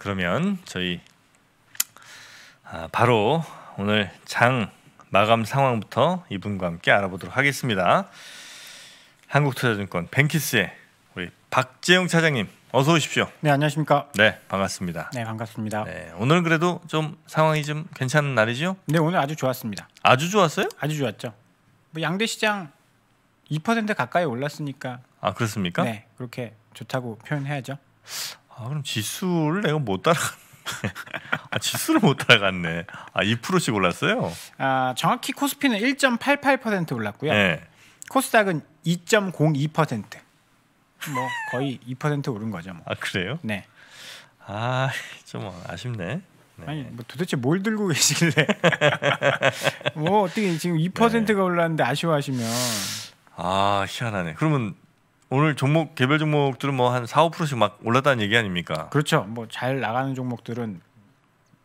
그러면 저희 아, 바로 오늘 장 마감 상황부터 이분과 함께 알아보도록 하겠습니다. 한국투자증권 뱅키스의 우리 박재영 차장님 어서 오십시오. 네 안녕하십니까. 네 반갑습니다. 네 반갑습니다. 네, 오늘 그래도 좀 상황이 좀 괜찮은 날이죠? 네 오늘 아주 좋았습니다. 아주 좋았어요? 아주 좋았죠. 뭐 양대 시장 2% 가까이 올랐으니까. 아 그렇습니까? 네 그렇게 좋다고 표현해야죠. 아 그럼 지수를 내가 못 따라갔네. 아 지수를 못 따라갔네. 아 2%씩 올랐어요. 아 정확히 코스피는 1.88% 올랐고요. 네. 코스닥은 2.02%. 뭐 거의 2% 오른 거죠. 뭐. 아 그래요? 네. 아좀 아쉽네. 네. 아니 뭐 도대체 뭘 들고 계시길래 뭐 어떻게 지금 2%가 네. 올랐는데 아쉬워하시면 아 희한하네. 그러면 오늘 종목 개별 종목들은 뭐 한 4, 5%씩 막 올랐다는 얘기 아닙니까? 그렇죠. 뭐 잘 나가는 종목들은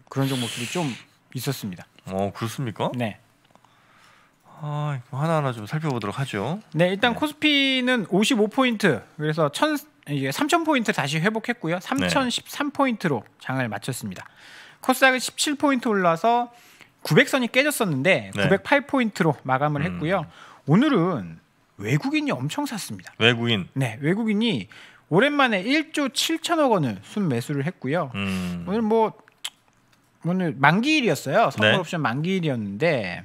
그런 종목들이 좀 있었습니다. 어, 그렇습니까? 네. 아, 하나하나 좀 살펴보도록 하죠. 네, 일단 네. 코스피는 55포인트. 그래서 천 이제 3000포인트 다시 회복했고요. 3013포인트로 네. 장을 마쳤습니다. 코스닥은 17포인트 올라서 900선이 깨졌었는데 네. 908포인트로 마감을 음. 했고요. 오늘은 외국인이 엄청 샀습니다. 외국인. 네, 외국인이 오랜만에 1조 7천억 원을 순 매수를 했고요. 음. 오늘 뭐 오늘 만기일이었어요. 선물옵션 네. 만기일이었는데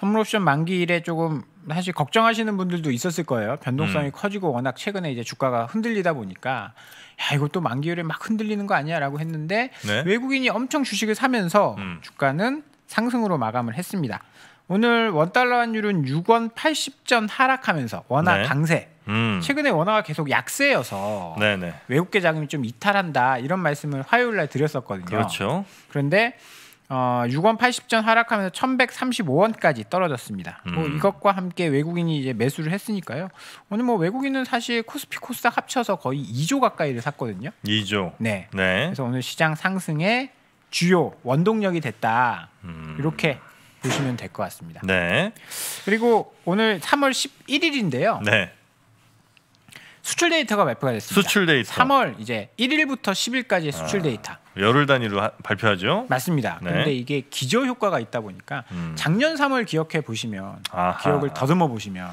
선물옵션 만기일에 조금 사실 걱정하시는 분들도 있었을 거예요. 변동성이 음. 커지고 워낙 최근에 이제 주가가 흔들리다 보니까 야이거또만기일에막 흔들리는 거 아니야라고 했는데 네. 외국인이 엄청 주식을 사면서 음. 주가는 상승으로 마감을 했습니다. 오늘 원달러 환율은 6원 80전 하락하면서 원화 네. 강세. 음. 최근에 원화가 계속 약세여서 네네. 네. 외국계 자금이 좀 이탈한다 이런 말씀을 화요일 날 드렸었거든요. 그렇죠. 그런데 어, 6원 80전 하락하면서 1,135원까지 떨어졌습니다. 뭐 음. 뭐 이것과 함께 외국인이 이제 매수를 했으니까요. 오늘 뭐 외국인은 사실 코스피 코스닥 합쳐서 거의 2조 가까이를 샀거든요. 2조. 네. 네. 그래서 오늘 시장 상승에 주요 원동력이 됐다. 음. 이렇게 보시면 될 것 같습니다. 네. 그리고 오늘 3월 11일인데요. 네. 수출 데이터가 발표가 됐습니다. 수출 데이터. 3월 이제 1일부터 10일까지의 수출 아, 데이터. 열흘 단위로 하, 발표하죠? 맞습니다. 네. 근데 이게 기저 효과가 있다 보니까 음. 작년 3월 기억해 보시면 기억을 더듬어 보시면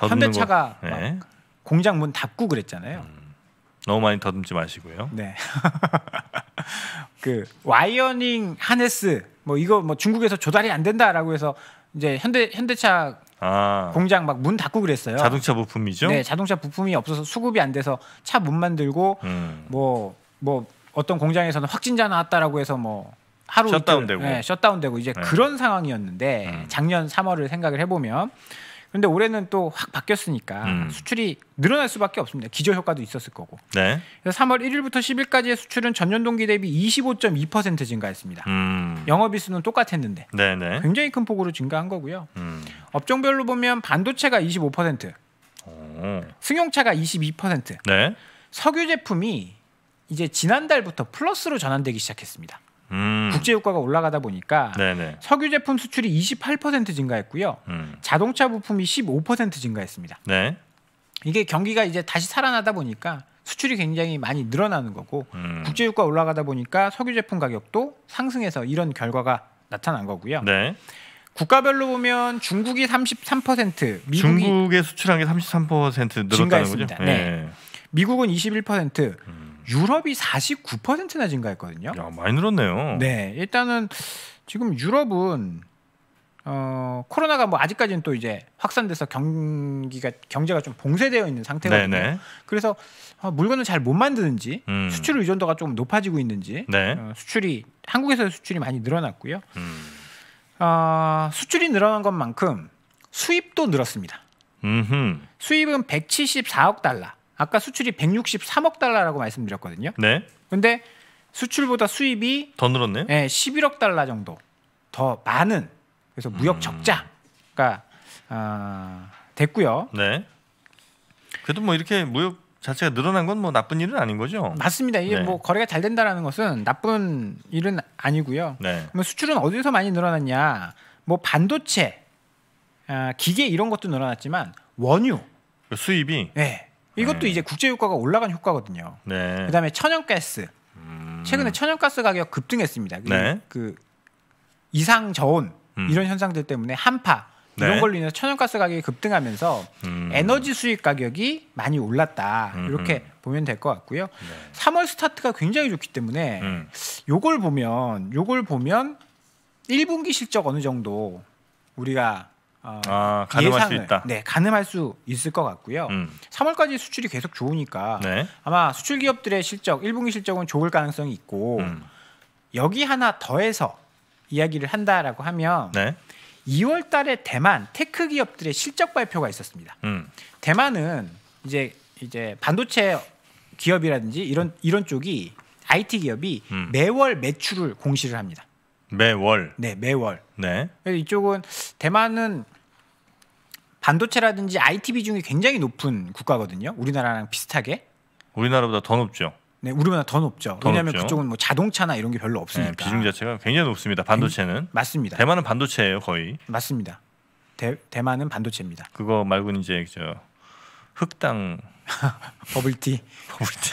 현대차가 네. 공장 문 닫고 그랬잖아요. 음. 너무 많이 더듬지 마시고요. 네. 그 와이어닝 하네스 뭐 이거 뭐 중국에서 조달이 안 된다라고 해서 이제 현대 현대차 아. 공장 막 문 닫고 그랬어요. 자동차 부품이죠? 네, 자동차 부품이 없어서 수급이 안 돼서 차 못 만들고 뭐뭐 음. 뭐, 뭐 어떤 공장에서는 확진자 나왔다라고 해서 뭐 하루 셧다운되고 네, 셧다운되고 이제 네. 그런 상황이었는데 음. 작년 3월을 생각을 해보면 그런데 올해는 또 확 바뀌었으니까 음. 수출이 늘어날 수밖에 없습니다. 기저 효과도 있었을 거고. 네. 그래서 3월 1일부터 10일까지의 수출은 전년 동기 대비 25.2% 증가했습니다. 음. 영업일수는 똑같았는데 네네. 네. 굉장히 큰 폭으로 증가한 거고요. 음. 업종별로 보면 반도체가 25%, 오. 승용차가 22%, 네. 석유 제품이 이제 지난달부터 플러스로 전환되기 시작했습니다. 음. 국제 유가가 올라가다 보니까 네네. 석유 제품 수출이 28% 증가했고요. 음. 자동차 부품이 15% 증가했습니다. 네. 이게 경기가 이제 다시 살아나다 보니까 수출이 굉장히 많이 늘어나는 거고 음. 국제 유가 올라가다 보니까 석유 제품 가격도 상승해서 이런 결과가 나타난 거고요. 네. 국가별로 보면 중국이 33%, 미국이 중국의 수출한 게 33% 늘었다는 증가했습니다. 거죠. 네. 네. 미국은 21%, 음. 유럽이 49%나 증가했거든요. 야, 많이 늘었네요. 네, 일단은 지금 유럽은 어, 코로나가 뭐 아직까지는 또 이제 확산돼서 경기가 경제가 좀 봉쇄되어 있는 상태거든요. 네네. 그래서 어, 물건을 잘 못 만드는지 음. 수출 의존도가 좀 높아지고 있는지 네. 어, 수출이 한국에서의 수출이 많이 늘어났고요. 음. 어, 수출이 늘어난 것만큼 수입도 늘었습니다. 음흠. 수입은 174억 달러. 아까 수출이 163억 달러라고 말씀드렸거든요. 네. 근데 수출보다 수입이 더 늘었네요. 네, 예, 11억 달러 정도 더 많은 그래서 무역 음. 적자가 음. 어, 됐고요. 네. 그래도 뭐 이렇게 무역 자체가 늘어난 건 뭐 나쁜 일은 아닌 거죠? 맞습니다. 이게 네. 뭐 거래가 잘 된다라는 것은 나쁜 일은 아니고요. 네. 그러면 수출은 어디서 많이 늘어났냐? 뭐 반도체, 어, 기계 이런 것도 늘어났지만 원유 수입이 네. 이것도 네. 이제 국제 유가가 올라간 효과거든요. 네. 그다음에 천연가스. 음. 최근에 천연가스 가격 급등했습니다. 네. 그 이상 저온 음. 이런 현상들 때문에 한파 네. 이런 걸로 인해서 천연가스 가격이 급등하면서 음. 에너지 수입 가격이 많이 올랐다 이렇게 보면 될 것 같고요. 네. 3월 스타트가 굉장히 좋기 때문에 음. 요걸 보면 요걸 보면 1분기 실적 어느 정도 우리가 아, 아, 가늠할 수 있다. 네, 가늠할 수 있을 것 같고요. 음. 3월까지 수출이 계속 좋으니까 네. 아마 수출 기업들의 실적, 1분기 실적은 좋을 가능성이 있고 음. 여기 하나 더해서 이야기를 한다라고 하면 네. 2월 달에 대만 테크 기업들의 실적 발표가 있었습니다. 음. 대만은 이제 이제 반도체 기업이라든지 이런 이런 쪽이 IT 기업이 음. 매월 매출을 공시를 합니다. 매월. 네, 매월. 네. 이쪽은 대만은 반도체라든지 IT 비중이 굉장히 높은 국가거든요. 우리나라랑 비슷하게. 우리나라보다 더 높죠. 네, 우리보다 더 높죠. 더 왜냐하면 높죠. 그쪽은 뭐 자동차나 이런 게 별로 네, 없으니까. 네, 비중 자체가 굉장히 높습니다. 반도체는. 네, 맞습니다. 대만은 반도체예요, 거의. 맞습니다. 대, 대만은 반도체입니다. 그거 말고는 이제 저 흑당 버블티. 버블티.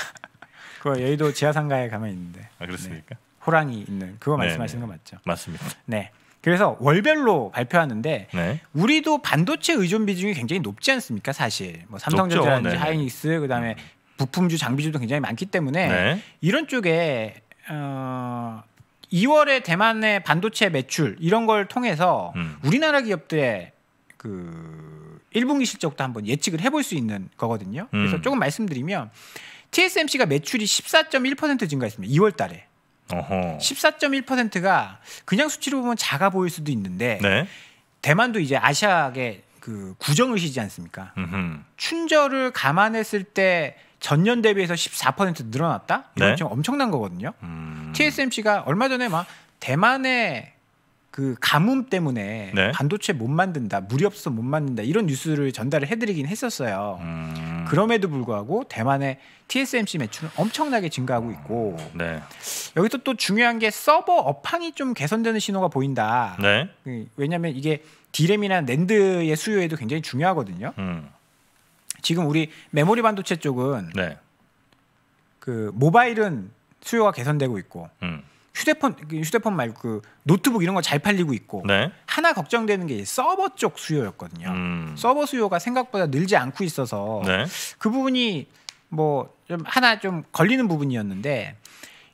그 여의도 지하상가에 가면 있는데. 아 그렇습니까? 네. 호랑이 있는 그거 네, 말씀하시는 네. 거 맞죠? 맞습니다. 네. 그래서 월별로 발표하는데 네. 우리도 반도체 의존 비중이 굉장히 높지 않습니까? 사실 뭐 삼성전자라든지 네. 하이닉스 그다음에 음. 부품주 장비주도 굉장히 많기 때문에 네. 이런 쪽에 어 2월에 대만의 반도체 매출 이런 걸 통해서 음. 우리나라 기업들의 그 1분기 실적도 한번 예측을 해볼 수 있는 거거든요. 그래서 음. 조금 말씀드리면 TSMC가 매출이 14.1% 증가했습니다. 2월 달에. 어허. 14.1%가 그냥 수치로 보면 작아 보일 수도 있는데 네. 대만도 이제 아시아계 그 구정의시지 않습니까? 음흠. 춘절을 감안했을 때 전년 대비해서 14% 늘어났다? 이건 네. 지금 엄청난 거거든요. 음. TSMC가 얼마 전에 막 대만의 그 가뭄 때문에 네. 반도체 못 만든다, 무리 없어 서못 만든다 이런 뉴스를 전달을 해드리긴 했었어요. 음. 음. 그럼에도 불구하고 대만의 TSMC 매출은 엄청나게 증가하고 있고 음. 네. 여기서 또 중요한 게 서버 업황이 좀 개선되는 신호가 보인다. 네. 그 왜냐하면 이게 디램이나 낸드의 수요에도 굉장히 중요하거든요. 음. 지금 우리 메모리 반도체 쪽은 네. 그 모바일은 수요가 개선되고 있고 음. 휴대폰 그 휴대폰 말고 그 노트북 이런 거 잘 팔리고 있고 네. 하나 걱정되는 게 서버 쪽 수요였거든요. 음. 서버 수요가 생각보다 늘지 않고 있어서 네. 그 부분이 뭐 좀 하나 좀 걸리는 부분이었는데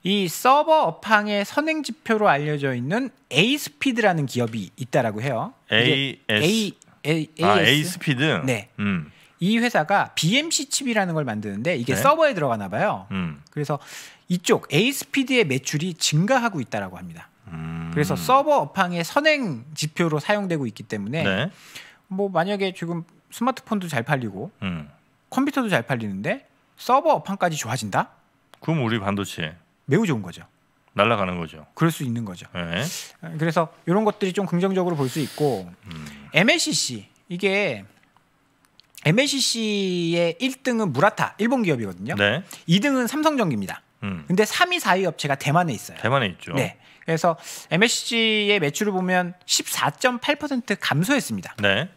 이 서버 업황의 선행 지표로 알려져 있는 에이스피드라는 기업이 있다라고 해요. A S A A, A, A, A, 아, A 스피드. 네. 음. 이 회사가 BMC 칩이라는 걸 만드는데 이게 네. 서버에 들어가나 봐요. 음. 그래서 이쪽 ASPD의 매출이 증가하고 있다라고 합니다. 음. 그래서 서버 업황의 선행 지표로 사용되고 있기 때문에 네. 뭐 만약에 지금 스마트폰도 잘 팔리고 음. 컴퓨터도 잘 팔리는데 서버 업황까지 좋아진다? 그럼 우리 반도체 매우 좋은 거죠. 날라가는 거죠. 그럴 수 있는 거죠. 네. 그래서 이런 것들이 좀 긍정적으로 볼 수 있고 음. MLCC 이게 MLCC의 1등은 무라타 일본 기업이거든요. 네. 2등은 삼성전기입니다. 음. 근데 3위, 4위 업체가 대만에 있어요. 대만에 있죠. 네. 그래서 MSC의 매출을 보면 14.8% 감소했습니다. 네.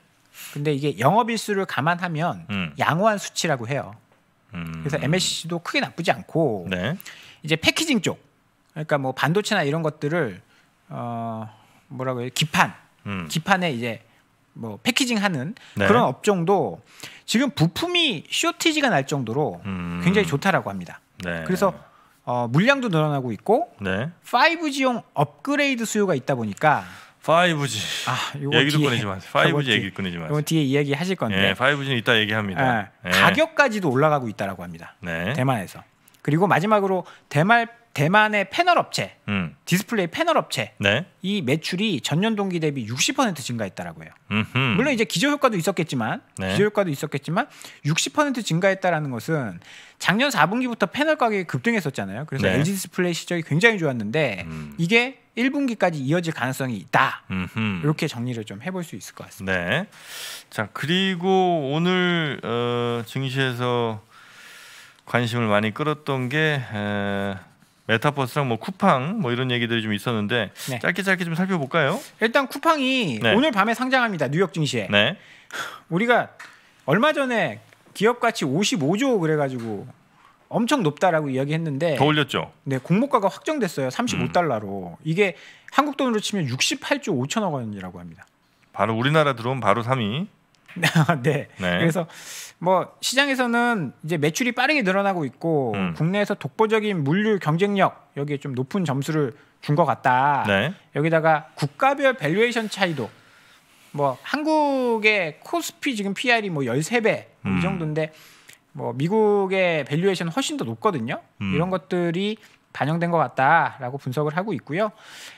근데 이게 영업일수를 감안하면 음. 양호한 수치라고 해요. 음. 그래서 MSC도 크게 나쁘지 않고 네. 이제 패키징 쪽 그러니까 뭐 반도체나 이런 것들을 어 뭐라고 해요 기판 음. 기판에 이제 뭐 패키징 하는 네. 그런 업종도 지금 부품이 쇼티지가 날 정도로 음. 굉장히 좋다라고 합니다. 네. 그래서 어, 물량도 늘어나고 있고 네. 5G용 업그레이드 수요가 있다 보니까 5G 아, 얘기도 뒤에, 꺼내지 마세요. 5G 얘기 꺼내지 마세요. 이건 뒤에 이야기 하실 건데. 네, 예, 5G는 이따 얘기합니다. 네. 가격까지도 올라가고 있다라고 합니다. 네. 대만에서. 그리고 마지막으로 대말 대만의 패널 업체, 음. 디스플레이 패널 업체 네. 이 매출이 전년 동기 대비 60% 증가했다라고 해요. 음흠. 물론 이제 기저 효과도 있었겠지만 네. 기저 효과도 있었겠지만 60% 증가했다라는 것은 작년 4분기부터 패널 가격이 급등했었잖아요. 그래서 네. LG 디스플레이 시적이 굉장히 좋았는데 음. 이게 1분기까지 이어질 가능성이 있다. 음흠. 이렇게 정리를 좀 해볼 수 있을 것 같습니다. 네. 자 그리고 오늘 어, 증시에서 관심을 많이 끌었던 게 에, 메타버스랑 뭐 쿠팡 뭐 이런 얘기들이 좀 있었는데 네. 짧게 짧게 좀 살펴볼까요? 일단 쿠팡이 네. 오늘 밤에 상장합니다. 뉴욕 증시에. 네. 우리가 얼마 전에 기업 가치 55조 그래가지고 엄청 높다라고 이야기했는데 더 올렸죠. 네, 공모가가 확정됐어요. 35달러로. 음. 이게 한국 돈으로 치면 68조 5천억 원이라고 합니다. 바로 우리나라 들어온 바로 3위. 아, 네. 네. 그래서 뭐 시장에서는 이제 매출이 빠르게 늘어나고 있고 음. 국내에서 독보적인 물류 경쟁력 여기에 좀 높은 점수를 준 것 같다. 네. 여기다가 국가별 밸류에이션 차이도 뭐 한국의 코스피 지금 PR이 뭐 13배 음. 이 정도인데 뭐 미국의 밸류에이션 훨씬 더 높거든요. 음. 이런 것들이 반영된 것 같다라고 분석을 하고 있고요.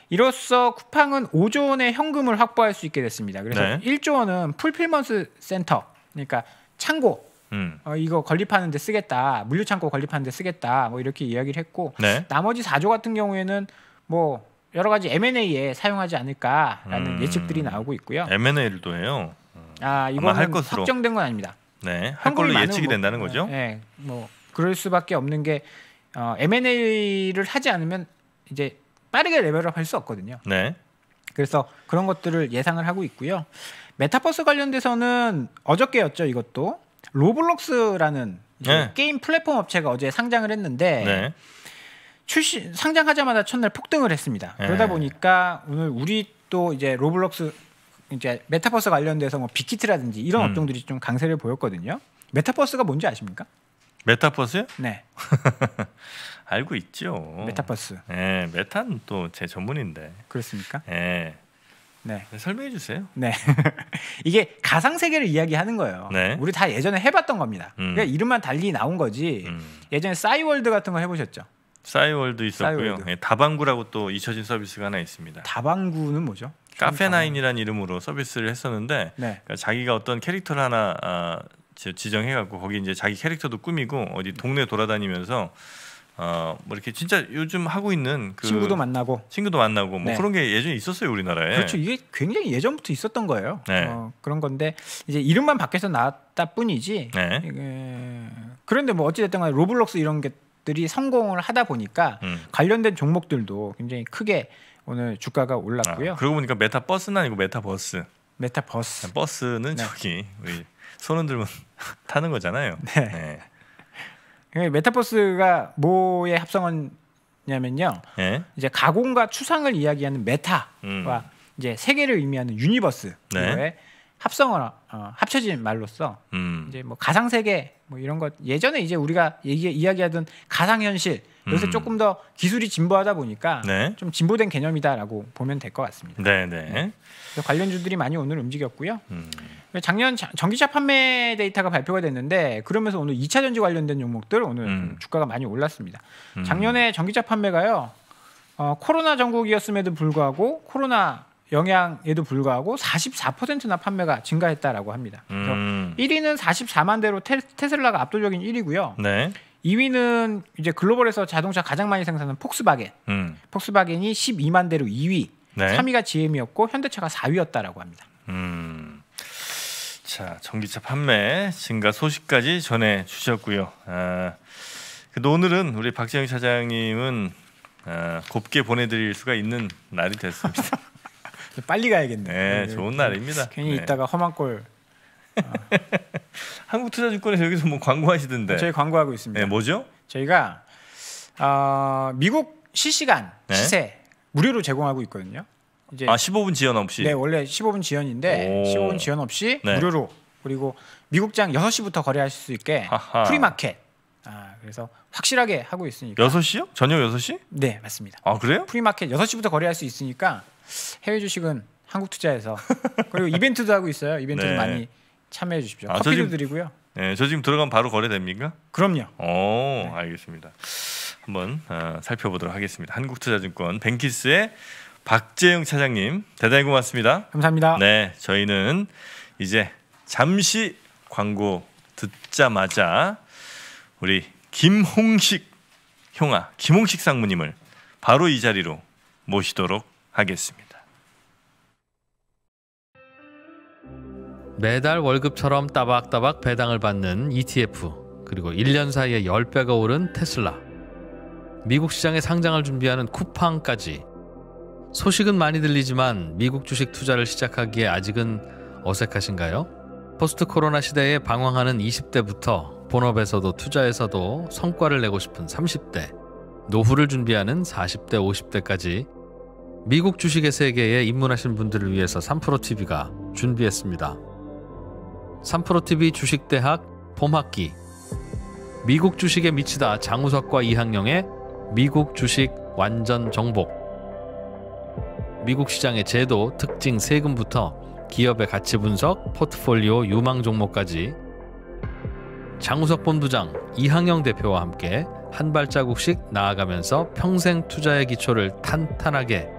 이로써 쿠팡은 5조 원의 현금을 확보할 수 있게 됐습니다. 그래서 네. 1조 원은 풀필먼스 센터, 그러니까 창고 음. 어, 이거 건립하는 데 쓰겠다. 물류 창고 건립하는 데 쓰겠다. 뭐 이렇게 이야기를 했고 네. 나머지 4조 같은 경우에는 뭐 여러 가지 M&A에 사용하지 않을까라는 음. 예측들이 나오고 있고요. M&A를 해요. 아, 이거는 확정된 건 아닙니다. 네, 할 걸로 예측이 뭐, 된다는 거죠. 네, 뭐 그럴 수밖에 없는 게 어, M&A를 하지 않으면 이제 빠르게 레벨업할 수 없거든요. 네. 그래서 그런 것들을 예상을 하고 있고요. 메타버스 관련돼서는 어저께였죠. 이것도 로블록스라는 네. 게임 플랫폼 업체가 어제 상장을 했는데 네. 출시 상장하자마자 첫날 폭등을 했습니다. 네. 그러다 보니까 오늘 우리 또 이제 로블록스 이제 메타버스 관련돼서 뭐 빅히트라든지 이런 음. 업종들이 좀 강세를 보였거든요. 메타버스가 뭔지 아십니까? 메타버스요? 네. 알고 있죠. 메타버스. 네, 예, 메타는 또제 전문인데. 그렇습니까? 네. 네. 설명해 주세요. 네. 이게 가상 세계를 이야기하는 거예요. 네. 우리 다 예전에 해봤던 겁니다. 음. 그러니까 이름만 달리 나온 거지. 음. 예전에 싸이월드 같은 거 해보셨죠? 싸이월드 있었고요. 싸이 네, 예, 다방구라고 또 잊혀진 서비스가 하나 있습니다. 다방구는 뭐죠? 카페나인이라는 이름으로 서비스를 했었는데 네. 그러니까 자기가 어떤 캐릭터를 하나 아, 지정해갖고 거기 이제 자기 캐릭터도 꾸미고 어디 동네 돌아다니면서 어뭐 이렇게 진짜 요즘 하고 있는 그 친구도 만나고 친구도 만나고 뭐 네. 그런 게 예전에 있었어요 우리나라에 그렇죠 이게 굉장히 예전부터 있었던 거예요 네. 어, 그런 건데 이제 이름만 바뀌어서 나왔다 뿐이지 네. 이게... 그런데 뭐 어찌됐든 간에 로블록스 이런 것들이 성공을 하다 보니까 음. 관련된 종목들도 굉장히 크게 오늘 주가가 올랐고요 아, 그러고 보니까 메타 네, 버스는 아니고 메타 버스 메타 버스 버스는 저기 우리 손흔 들면 타는 거잖아요. 네. 네. 그러니까 메타버스가 뭐의 합성어냐면요. 네. 예? 이제 가공과 추상을 이야기하는 메타와 음. 이제 세계를 의미하는 유니버스 네. 합성어 어, 합쳐진 말로써 음. 이제 뭐 가상 세계 뭐 이런 것 예전에 이제 우리가 얘기 이야기하던 가상 현실 요새 음. 조금 더 기술이 진보하다 보니까 네. 좀 진보된 개념이다라고 보면 될 것 같습니다. 네네. 네. 네. 네. 관련주들이 많이 오늘 움직였고요. 음. 작년 전기차 판매 데이터가 발표가 됐는데 그러면서 오늘 2차 전지 관련된 종목들 오늘 음. 주가가 많이 올랐습니다. 음. 작년에 전기차 판매가요 어, 코로나 전국이었음에도 불구하고 코로나 영향에도 불구하고 44%나 판매가 증가했다라고 합니다. 음. 1위는 44만 대로 테, 슬라가 압도적인 1위고요. 네. 2위는 이제 글로벌에서 자동차 가장 많이 생산하는 폭스바겐. 음. 폭스바겐이 12만 대로 2위. 네. 3위가 GM이었고 현대차가 4위였다라고 합니다. 음. 자, 전기차 판매 증가 소식까지 전해 주셨고요. 아, 근데 오늘은 우리 박재영 차장님은 아, 곱게 보내드릴 수가 있는 날이 됐습니다. 빨리 가야겠네. 네, 네, 좋은 날입니다. 괜히 네. 있다가 험한 꼴. 한국투자증권에서 여기서 뭐 광고하시던데. 저희 광고하고 있습니다. 네, 뭐죠? 저희가 어, 미국 실시간 네. 시세 무료로 제공하고 있거든요. 이제 아 15분 지연 없이. 네, 원래 15분 지연인데 15분 지연 없이 네. 무료로 그리고 미국장 6시부터 거래하실 수 있게 하하. 프리마켓. 아, 그래서 확실하게 하고 있으니까. 6시요? 저녁 6시? 네, 맞습니다. 아, 그래요? 프리마켓 6시부터 거래할 수 있으니까 해외 주식은 한국 투자에서 그리고 이벤트도 하고 있어요. 이벤트도 네. 많이 참여해 주십시오. 아, 커피도 지금, 드리고요. 네, 저 지금 들어가면 바로 거래됩니까? 그럼요. 오, 네. 알겠습니다. 한번 어, 살펴보도록 하겠습니다. 한국투자증권 뱅키스의 박재영 차장님 대단히 고맙습니다. 감사합니다. 네, 저희는 이제 잠시 광고 듣자마자 우리 김홍식 형아, 김홍식 상무님을 바로 이 자리로 모시도록 하겠습니다. 매달 월급처럼 따박따박 배당을 받는 ETF 그리고 1년 사이에 10배가 오른 테슬라 미국 시장에 상장을 준비하는 쿠팡까지 소식은 많이 들리지만 미국 주식 투자를 시작하기에 아직은 어색하신가요? 포스트 코로나 시대에 방황하는 20대부터 본업에서도 투자에서도 성과를 내고 싶은 30대 노후를 준비하는 40대 50대까지 미국 주식의 세계에 입문하신 분들을 위해서 3프로TV가 준비했습니다. 3프로TV 주식대학 봄학기 미국 주식에 미치다 장우석과 이학령의 미국 주식 완전 정복 미국 시장의 제도, 특징, 세금부터 기업의 가치 분석, 포트폴리오, 유망 종목까지 장우석 본부장, 이항영 대표와 함께 한 발자국씩 나아가면서 평생 투자의 기초를 탄탄하게